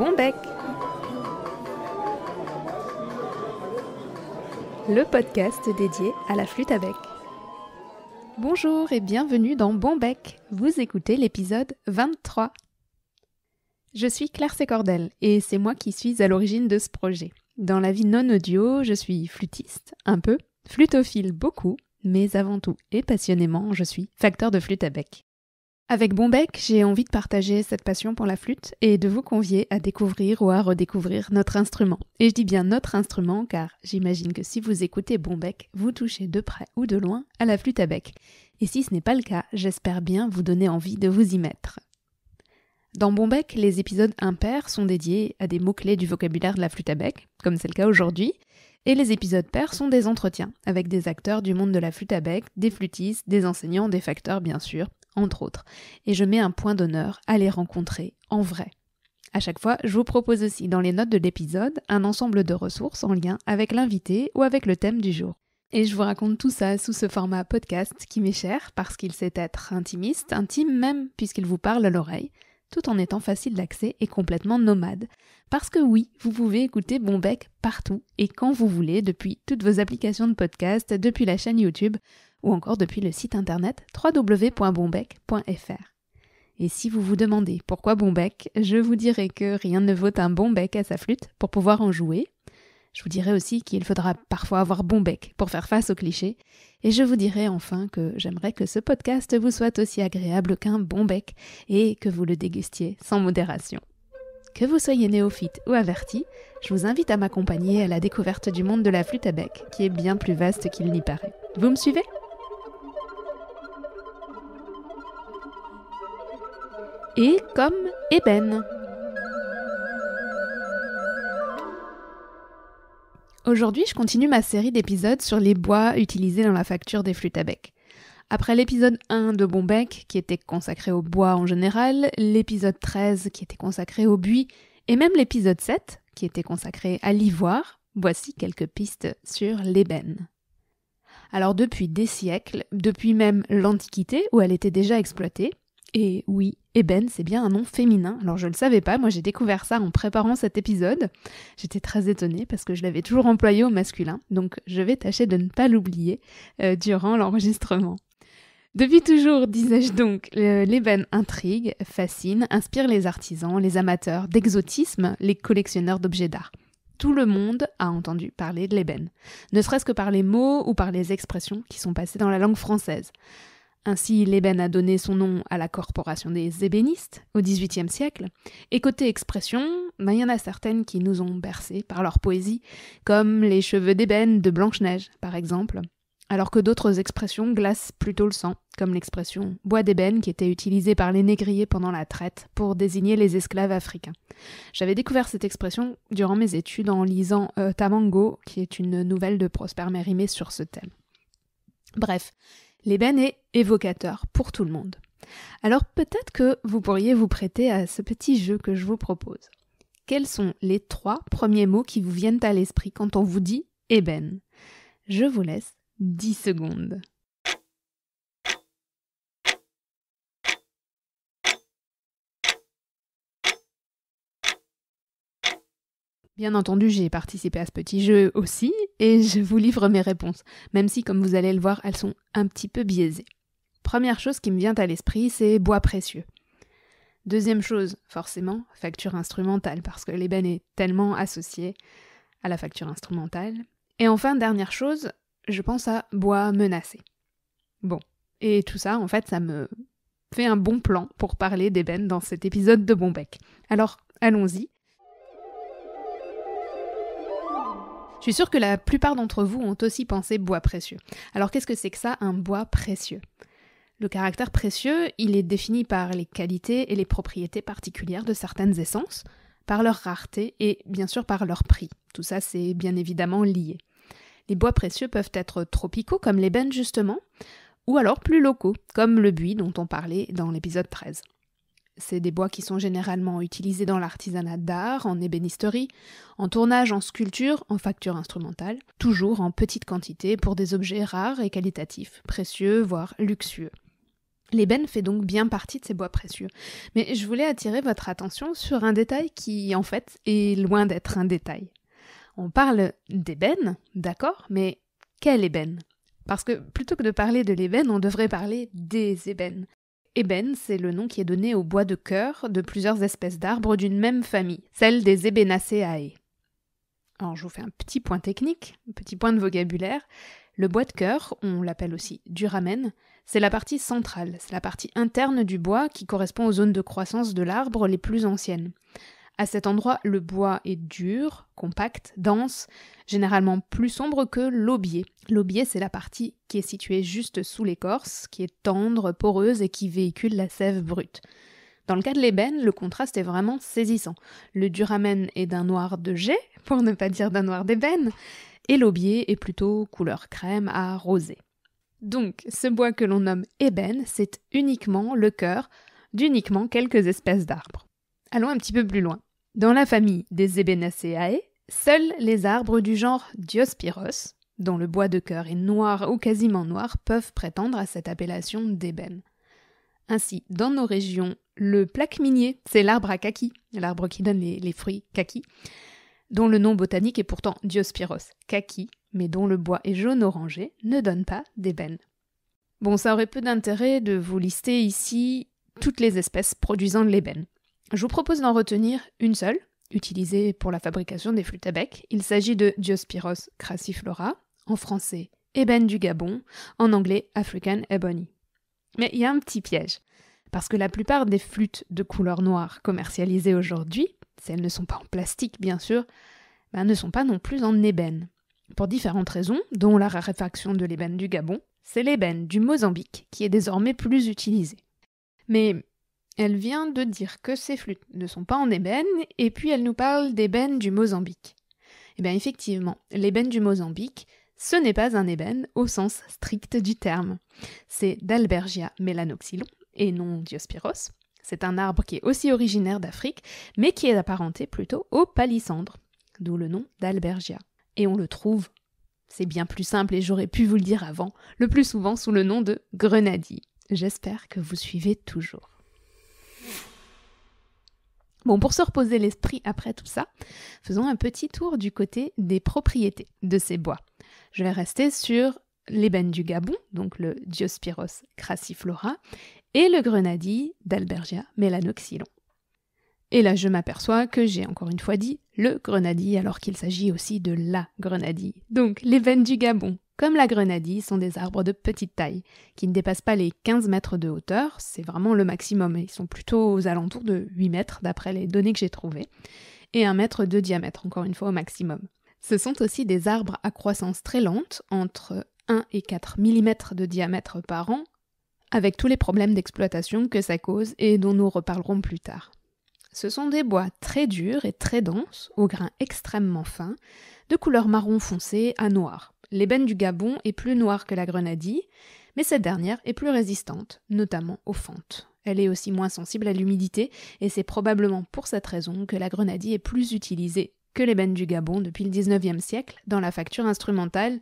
bon Le podcast dédié à la flûte à bec. Bonjour et bienvenue dans Bon bec. Vous écoutez l'épisode 23. Je suis Claire Secordel et c'est moi qui suis à l'origine de ce projet. Dans la vie non audio, je suis flûtiste, un peu, flutophile beaucoup, mais avant tout et passionnément, je suis facteur de flûte à bec. Avec Bombec, j'ai envie de partager cette passion pour la flûte et de vous convier à découvrir ou à redécouvrir notre instrument. Et je dis bien notre instrument car j'imagine que si vous écoutez Bombec, vous touchez de près ou de loin à la flûte à bec. Et si ce n'est pas le cas, j'espère bien vous donner envie de vous y mettre. Dans Bombec, les épisodes impairs sont dédiés à des mots-clés du vocabulaire de la flûte à bec, comme c'est le cas aujourd'hui, et les épisodes pairs sont des entretiens avec des acteurs du monde de la flûte à bec, des flûtistes, des enseignants, des facteurs bien sûr, entre autres. Et je mets un point d'honneur à les rencontrer en vrai. À chaque fois, je vous propose aussi dans les notes de l'épisode un ensemble de ressources en lien avec l'invité ou avec le thème du jour. Et je vous raconte tout ça sous ce format podcast qui m'est cher parce qu'il sait être intimiste, intime même puisqu'il vous parle à l'oreille, tout en étant facile d'accès et complètement nomade. Parce que oui, vous pouvez écouter Bonbec partout et quand vous voulez depuis toutes vos applications de podcast, depuis la chaîne YouTube, ou encore depuis le site internet www.bonbec.fr. Et si vous vous demandez pourquoi bonbec, je vous dirai que rien ne vaut un bon bec à sa flûte pour pouvoir en jouer. Je vous dirai aussi qu'il faudra parfois avoir bon pour faire face aux clichés. Et je vous dirai enfin que j'aimerais que ce podcast vous soit aussi agréable qu'un bon bec et que vous le dégustiez sans modération. Que vous soyez néophyte ou averti, je vous invite à m'accompagner à la découverte du monde de la flûte à bec, qui est bien plus vaste qu'il n'y paraît. Vous me suivez et comme ébène. Aujourd'hui, je continue ma série d'épisodes sur les bois utilisés dans la facture des flûtes à bec. Après l'épisode 1 de Bonbec, qui était consacré au bois en général, l'épisode 13, qui était consacré au buis, et même l'épisode 7, qui était consacré à l'ivoire, voici quelques pistes sur l'ébène. Alors depuis des siècles, depuis même l'Antiquité où elle était déjà exploitée, et oui, Eben, c'est bien un nom féminin. Alors je ne le savais pas, moi j'ai découvert ça en préparant cet épisode. J'étais très étonnée parce que je l'avais toujours employé au masculin, donc je vais tâcher de ne pas l'oublier euh, durant l'enregistrement. Depuis toujours, disais-je donc, l'ébène intrigue, fascine, inspire les artisans, les amateurs d'exotisme, les collectionneurs d'objets d'art. Tout le monde a entendu parler de l'ébène, ne serait-ce que par les mots ou par les expressions qui sont passées dans la langue française. Ainsi, l'ébène a donné son nom à la corporation des ébénistes au XVIIIe siècle, et côté expression, il ben, y en a certaines qui nous ont bercés par leur poésie, comme les cheveux d'ébène de Blanche-Neige, par exemple, alors que d'autres expressions glacent plutôt le sang, comme l'expression bois d'ébène qui était utilisée par les négriers pendant la traite pour désigner les esclaves africains. J'avais découvert cette expression durant mes études en lisant euh, Tamango, qui est une nouvelle de Prosper Mérimée sur ce thème. Bref, L'ébène est évocateur pour tout le monde. Alors peut-être que vous pourriez vous prêter à ce petit jeu que je vous propose. Quels sont les trois premiers mots qui vous viennent à l'esprit quand on vous dit ébène Je vous laisse 10 secondes. Bien entendu, j'ai participé à ce petit jeu aussi et je vous livre mes réponses, même si, comme vous allez le voir, elles sont un petit peu biaisées. Première chose qui me vient à l'esprit, c'est bois précieux. Deuxième chose, forcément, facture instrumentale, parce que l'ébène est tellement associée à la facture instrumentale. Et enfin, dernière chose, je pense à bois menacé. Bon, et tout ça, en fait, ça me fait un bon plan pour parler d'ébène dans cet épisode de Bonbec. Alors, allons-y. Je suis sûre que la plupart d'entre vous ont aussi pensé bois précieux. Alors qu'est-ce que c'est que ça, un bois précieux le caractère précieux, il est défini par les qualités et les propriétés particulières de certaines essences, par leur rareté et bien sûr par leur prix. Tout ça, c'est bien évidemment lié. Les bois précieux peuvent être tropicaux comme l'ébène justement, ou alors plus locaux, comme le buis dont on parlait dans l'épisode 13. C'est des bois qui sont généralement utilisés dans l'artisanat d'art, en ébénisterie, en tournage, en sculpture, en facture instrumentale, toujours en petite quantité pour des objets rares et qualitatifs, précieux, voire luxueux. L'ébène fait donc bien partie de ces bois précieux. Mais je voulais attirer votre attention sur un détail qui, en fait, est loin d'être un détail. On parle d'ébène, d'accord, mais quelle ébène Parce que plutôt que de parler de l'ébène, on devrait parler des ébènes. Ébène, c'est le nom qui est donné au bois de cœur de plusieurs espèces d'arbres d'une même famille, celle des Ebenaceae. Alors je vous fais un petit point technique, un petit point de vocabulaire. Le bois de cœur, on l'appelle aussi du c'est la partie centrale, c'est la partie interne du bois qui correspond aux zones de croissance de l'arbre les plus anciennes. À cet endroit, le bois est dur, compact, dense, généralement plus sombre que l'aubier. L'aubier, c'est la partie qui est située juste sous l'écorce, qui est tendre, poreuse et qui véhicule la sève brute. Dans le cas de l'ébène, le contraste est vraiment saisissant. Le duramen est d'un noir de jet, pour ne pas dire d'un noir d'ébène, et l'aubier est plutôt couleur crème à rosé. Donc, ce bois que l'on nomme ébène, c'est uniquement le cœur d'uniquement quelques espèces d'arbres. Allons un petit peu plus loin. Dans la famille des Ebenaceae, seuls les arbres du genre Diospyros, dont le bois de cœur est noir ou quasiment noir, peuvent prétendre à cette appellation d'ébène. Ainsi, dans nos régions, le plaque minier, c'est l'arbre à kaki, l'arbre qui donne les, fruits kaki, dont le nom botanique est pourtant Diospyros kaki, mais dont le bois est jaune-orangé, ne donne pas d'ébène. Bon, ça aurait peu d'intérêt de vous lister ici toutes les espèces produisant de l'ébène. Je vous propose d'en retenir une seule, utilisée pour la fabrication des flûtes à bec. Il s'agit de Diospyros crassiflora, en français ébène du Gabon, en anglais African Ebony. Mais il y a un petit piège, parce que la plupart des flûtes de couleur noire commercialisées aujourd'hui, celles elles ne sont pas en plastique bien sûr, ben, ne sont pas non plus en ébène. Pour différentes raisons, dont la raréfaction de l'ébène du Gabon, c'est l'ébène du Mozambique qui est désormais plus utilisé. Mais elle vient de dire que ces flûtes ne sont pas en ébène, et puis elle nous parle d'ébène du Mozambique. Eh bien effectivement, l'ébène du Mozambique, ce n'est pas un ébène au sens strict du terme. C'est d'Albergia melanoxylon et non Diospyros. C'est un arbre qui est aussi originaire d'Afrique, mais qui est apparenté plutôt au palissandre, d'où le nom d'Albergia. Et on le trouve, c'est bien plus simple et j'aurais pu vous le dire avant, le plus souvent sous le nom de grenadier. J'espère que vous suivez toujours. Bon, pour se reposer l'esprit après tout ça, faisons un petit tour du côté des propriétés de ces bois. Je vais rester sur l'ébène du Gabon, donc le Diospyros crassiflora, et le grenadier d'Albergia melanoxylon. Et là, je m'aperçois que j'ai encore une fois dit le grenadier alors qu'il s'agit aussi de la grenadille. Donc l'ébène du Gabon, comme la grenadille, sont des arbres de petite taille, qui ne dépassent pas les 15 mètres de hauteur, c'est vraiment le maximum, ils sont plutôt aux alentours de 8 mètres d'après les données que j'ai trouvées, et 1 mètre de diamètre, encore une fois au maximum. Ce sont aussi des arbres à croissance très lente, entre 1 et 4 mm de diamètre par an, avec tous les problèmes d'exploitation que ça cause et dont nous reparlerons plus tard. Ce sont des bois très durs et très denses, aux grains extrêmement fins, de couleur marron foncé à noir. L'ébène du Gabon est plus noire que la grenadie, mais cette dernière est plus résistante, notamment aux fentes. Elle est aussi moins sensible à l'humidité, et c'est probablement pour cette raison que la grenadie est plus utilisée que l'ébène du Gabon depuis le XIXe siècle dans la facture instrumentale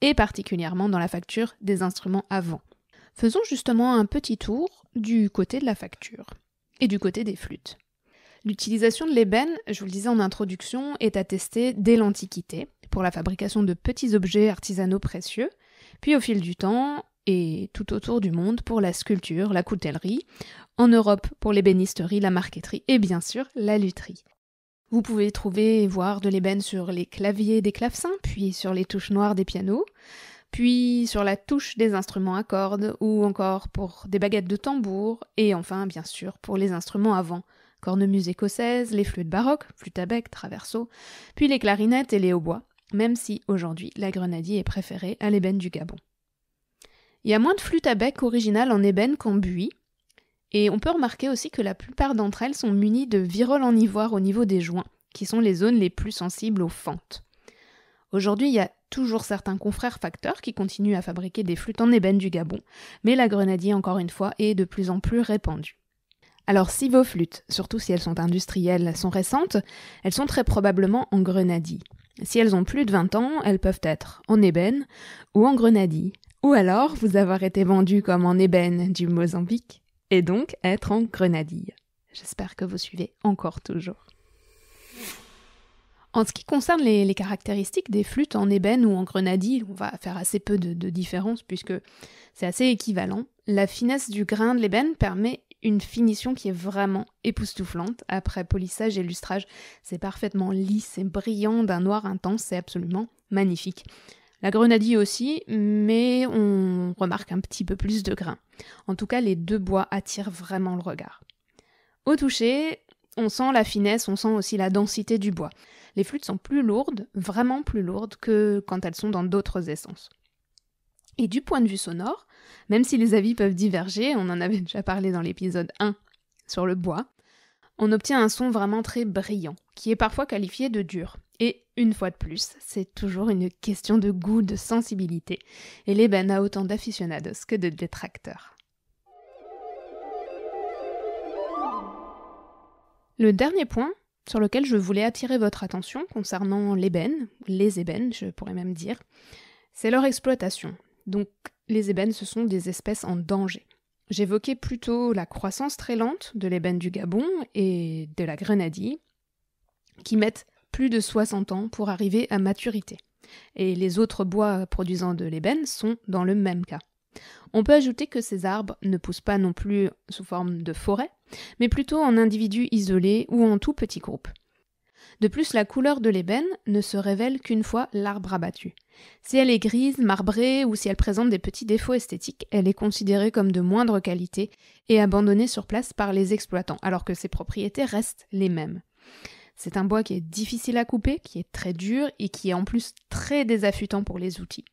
et particulièrement dans la facture des instruments avant. Faisons justement un petit tour du côté de la facture et du côté des flûtes. L'utilisation de l'ébène, je vous le disais en introduction, est attestée dès l'Antiquité pour la fabrication de petits objets artisanaux précieux, puis au fil du temps, et tout autour du monde pour la sculpture, la coutellerie, en Europe pour l'ébénisterie, la marqueterie et bien sûr la lutherie. Vous pouvez trouver et voir de l'ébène sur les claviers des clavecins, puis sur les touches noires des pianos, puis sur la touche des instruments à cordes, ou encore pour des baguettes de tambour, et enfin bien sûr pour les instruments à vent, cornemuse écossaise, les flûtes baroques, flûte à bec, traverso, puis les clarinettes et les hautbois, même si aujourd'hui la grenadille est préférée à l'ébène du Gabon. Il y a moins de flûtes à bec originales en ébène qu'en buis, et on peut remarquer aussi que la plupart d'entre elles sont munies de viroles en ivoire au niveau des joints, qui sont les zones les plus sensibles aux fentes. Aujourd'hui, il y a toujours certains confrères facteurs qui continuent à fabriquer des flûtes en ébène du Gabon, mais la grenadille, encore une fois, est de plus en plus répandue. Alors si vos flûtes, surtout si elles sont industrielles, sont récentes, elles sont très probablement en grenadille. Si elles ont plus de 20 ans, elles peuvent être en ébène ou en grenadie, ou alors vous avoir été vendu comme en ébène du Mozambique, et donc être en grenadille. J'espère que vous suivez encore toujours. En ce qui concerne les, caractéristiques des flûtes en ébène ou en grenadille, on va faire assez peu de, de différence puisque c'est assez équivalent. La finesse du grain de l'ébène permet une finition qui est vraiment époustouflante. Après polissage et lustrage, c'est parfaitement lisse et brillant d'un noir intense, c'est absolument magnifique. La grenadille aussi, mais on remarque un petit peu plus de grains. En tout cas, les deux bois attirent vraiment le regard. Au toucher, on sent la finesse, on sent aussi la densité du bois. Les flûtes sont plus lourdes, vraiment plus lourdes que quand elles sont dans d'autres essences. Et du point de vue sonore, même si les avis peuvent diverger, on en avait déjà parlé dans l'épisode 1 sur le bois, on obtient un son vraiment très brillant, qui est parfois qualifié de dur. Et une fois de plus, c'est toujours une question de goût, de sensibilité. Et l'ébène a autant d'aficionados que de détracteurs. Le dernier point sur lequel je voulais attirer votre attention concernant l'ébène, les ébènes, je pourrais même dire, c'est leur exploitation, donc les ébènes, ce sont des espèces en danger. J'évoquais plutôt la croissance très lente de l'ébène du Gabon et de la Grenadie, qui mettent plus de 60 ans pour arriver à maturité. Et les autres bois produisant de l'ébène sont dans le même cas. On peut ajouter que ces arbres ne poussent pas non plus sous forme de forêt, mais plutôt en individus isolés ou en tout petits groupes. De plus, la couleur de l'ébène ne se révèle qu'une fois l'arbre abattu. Si elle est grise, marbrée ou si elle présente des petits défauts esthétiques, elle est considérée comme de moindre qualité et abandonnée sur place par les exploitants, alors que ses propriétés restent les mêmes. C'est un bois qui est difficile à couper, qui est très dur et qui est en plus très désaffûtant pour les outils.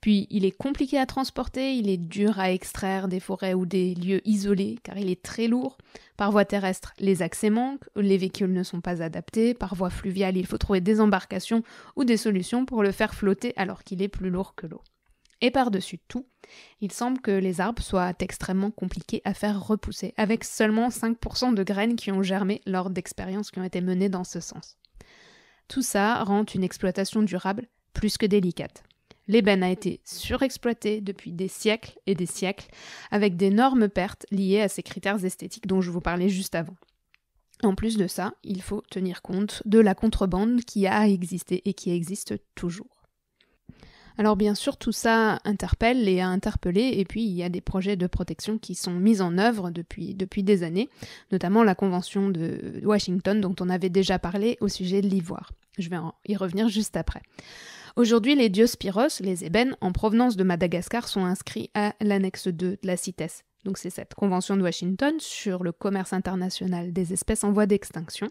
Puis il est compliqué à transporter, il est dur à extraire des forêts ou des lieux isolés car il est très lourd. Par voie terrestre, les accès manquent, les véhicules ne sont pas adaptés. Par voie fluviale, il faut trouver des embarcations ou des solutions pour le faire flotter alors qu'il est plus lourd que l'eau. Et par-dessus tout, il semble que les arbres soient extrêmement compliqués à faire repousser, avec seulement 5% de graines qui ont germé lors d'expériences qui ont été menées dans ce sens. Tout ça rend une exploitation durable plus que délicate. L'ébène a été surexploité depuis des siècles et des siècles, avec d'énormes pertes liées à ces critères esthétiques dont je vous parlais juste avant. En plus de ça, il faut tenir compte de la contrebande qui a existé et qui existe toujours. Alors bien sûr, tout ça interpelle et a interpellé, et puis il y a des projets de protection qui sont mis en œuvre depuis, depuis des années, notamment la Convention de Washington dont on avait déjà parlé au sujet de l'ivoire. Je vais y revenir juste après. Aujourd'hui, les dieux les ébènes, en provenance de Madagascar, sont inscrits à l'annexe 2 de la CITES. Donc c'est cette convention de Washington sur le commerce international des espèces en voie d'extinction.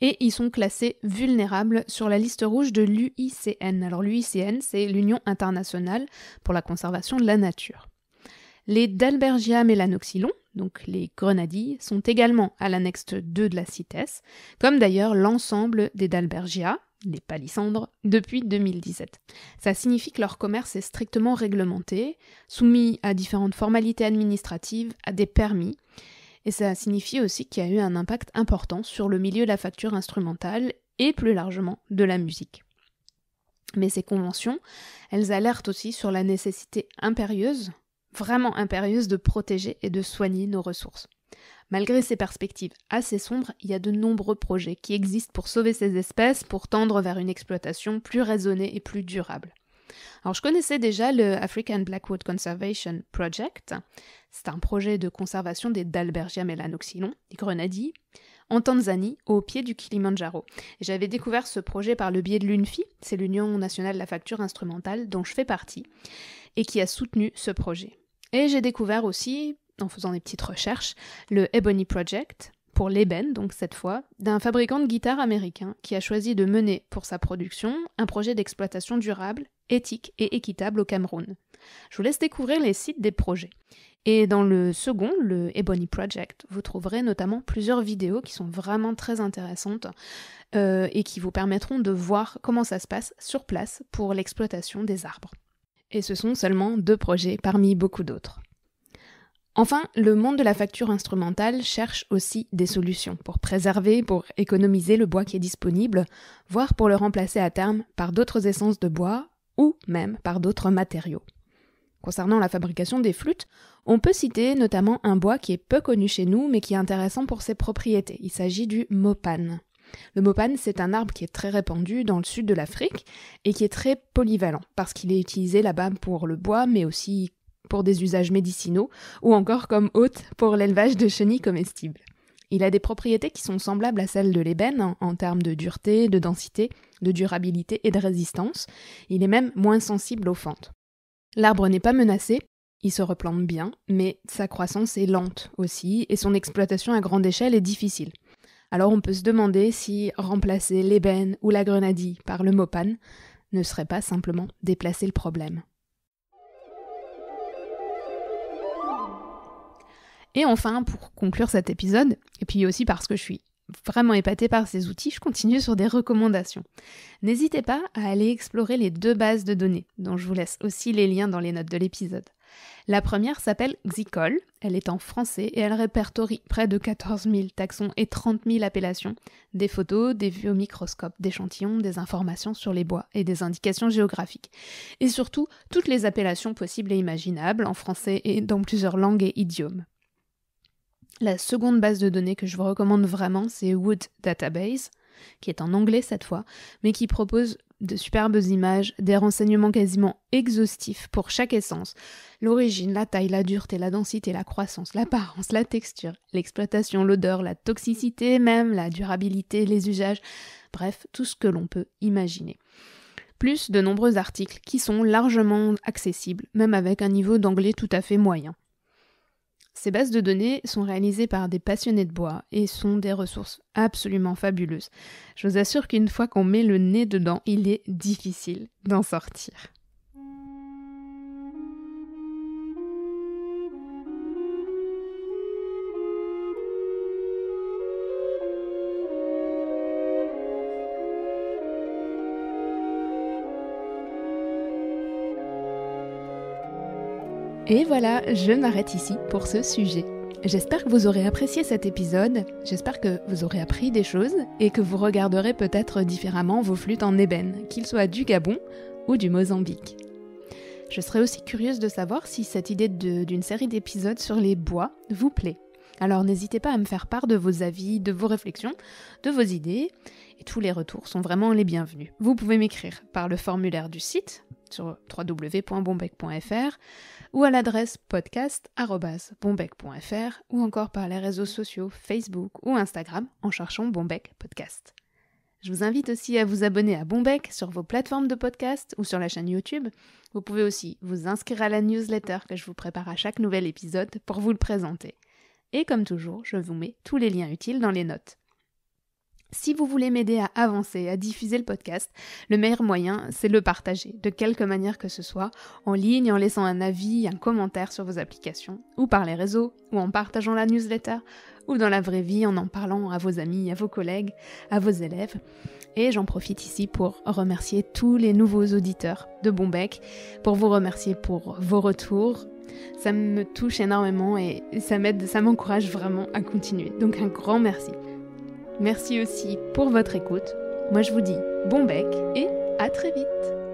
Et ils sont classés vulnérables sur la liste rouge de l'UICN. Alors l'UICN, c'est l'Union internationale pour la conservation de la nature. Les Dalbergia melanoxylon, donc les grenadilles, sont également à l'annexe 2 de la CITES, comme d'ailleurs l'ensemble des Dalbergia, les palissandres, depuis 2017. Ça signifie que leur commerce est strictement réglementé, soumis à différentes formalités administratives, à des permis, et ça signifie aussi qu'il y a eu un impact important sur le milieu de la facture instrumentale et plus largement de la musique. Mais ces conventions, elles alertent aussi sur la nécessité impérieuse, vraiment impérieuse, de protéger et de soigner nos ressources. Malgré ces perspectives assez sombres, il y a de nombreux projets qui existent pour sauver ces espèces, pour tendre vers une exploitation plus raisonnée et plus durable. Alors je connaissais déjà le African Blackwood Conservation Project. C'est un projet de conservation des Dalbergia melanoxylon, des grenadiers, en Tanzanie, au pied du Kilimanjaro. J'avais découvert ce projet par le biais de l'UNFI, c'est l'Union nationale de la facture instrumentale dont je fais partie, et qui a soutenu ce projet. Et j'ai découvert aussi en faisant des petites recherches, le Ebony Project, pour l'ébène, donc cette fois, d'un fabricant de guitares américain qui a choisi de mener pour sa production un projet d'exploitation durable, éthique et équitable au Cameroun. Je vous laisse découvrir les sites des projets. Et dans le second, le Ebony Project, vous trouverez notamment plusieurs vidéos qui sont vraiment très intéressantes euh, et qui vous permettront de voir comment ça se passe sur place pour l'exploitation des arbres. Et ce sont seulement deux projets parmi beaucoup d'autres. Enfin, le monde de la facture instrumentale cherche aussi des solutions pour préserver, pour économiser le bois qui est disponible, voire pour le remplacer à terme par d'autres essences de bois ou même par d'autres matériaux. Concernant la fabrication des flûtes, on peut citer notamment un bois qui est peu connu chez nous mais qui est intéressant pour ses propriétés. Il s'agit du mopane. Le mopane, c'est un arbre qui est très répandu dans le sud de l'Afrique et qui est très polyvalent parce qu'il est utilisé là-bas pour le bois mais aussi pour des usages médicinaux, ou encore comme hôte pour l'élevage de chenilles comestibles. Il a des propriétés qui sont semblables à celles de l'ébène en, termes de dureté, de densité, de durabilité et de résistance. Il est même moins sensible aux fentes. L'arbre n'est pas menacé, il se replante bien, mais sa croissance est lente aussi et son exploitation à grande échelle est difficile. Alors on peut se demander si remplacer l'ébène ou la grenadille par le mopane ne serait pas simplement déplacer le problème. Et enfin, pour conclure cet épisode, et puis aussi parce que je suis vraiment épatée par ces outils, je continue sur des recommandations. N'hésitez pas à aller explorer les deux bases de données, dont je vous laisse aussi les liens dans les notes de l'épisode. La première s'appelle Xicol, elle est en français et elle répertorie près de 14 000 taxons et 30 000 appellations, des photos, des vues au microscope, d'échantillons, des informations sur les bois et des indications géographiques. Et surtout, toutes les appellations possibles et imaginables en français et dans plusieurs langues et idiomes. La seconde base de données que je vous recommande vraiment, c'est Wood Database, qui est en anglais cette fois, mais qui propose de superbes images, des renseignements quasiment exhaustifs pour chaque essence, l'origine, la taille, la dureté, la densité, la croissance, l'apparence, la texture, l'exploitation, l'odeur, la toxicité même, la durabilité, les usages, bref, tout ce que l'on peut imaginer. Plus de nombreux articles qui sont largement accessibles, même avec un niveau d'anglais tout à fait moyen. Ces bases de données sont réalisées par des passionnés de bois et sont des ressources absolument fabuleuses. Je vous assure qu'une fois qu'on met le nez dedans, il est difficile d'en sortir. Et voilà, je m'arrête ici pour ce sujet. J'espère que vous aurez apprécié cet épisode, j'espère que vous aurez appris des choses et que vous regarderez peut-être différemment vos flûtes en ébène, qu'ils soient du Gabon ou du Mozambique. Je serais aussi curieuse de savoir si cette idée d'une série d'épisodes sur les bois vous plaît. Alors n'hésitez pas à me faire part de vos avis, de vos réflexions, de vos idées, et tous les retours sont vraiment les bienvenus. Vous pouvez m'écrire par le formulaire du site sur www.bombec.fr ou à l'adresse podcast.bombec.fr ou encore par les réseaux sociaux Facebook ou Instagram en cherchant Bombec Podcast. Je vous invite aussi à vous abonner à Bombec sur vos plateformes de podcast ou sur la chaîne YouTube. Vous pouvez aussi vous inscrire à la newsletter que je vous prépare à chaque nouvel épisode pour vous le présenter. Et comme toujours, je vous mets tous les liens utiles dans les notes. Si vous voulez m'aider à avancer, à diffuser le podcast, le meilleur moyen, c'est le partager, de quelque manière que ce soit, en ligne, en laissant un avis, un commentaire sur vos applications, ou par les réseaux, ou en partageant la newsletter, ou dans la vraie vie, en en parlant à vos amis, à vos collègues, à vos élèves. Et j'en profite ici pour remercier tous les nouveaux auditeurs de Bombec, pour vous remercier pour vos retours. Ça me touche énormément et ça m'aide, ça m'encourage vraiment à continuer. Donc un grand merci. Merci aussi pour votre écoute. Moi je vous dis bon bec et à très vite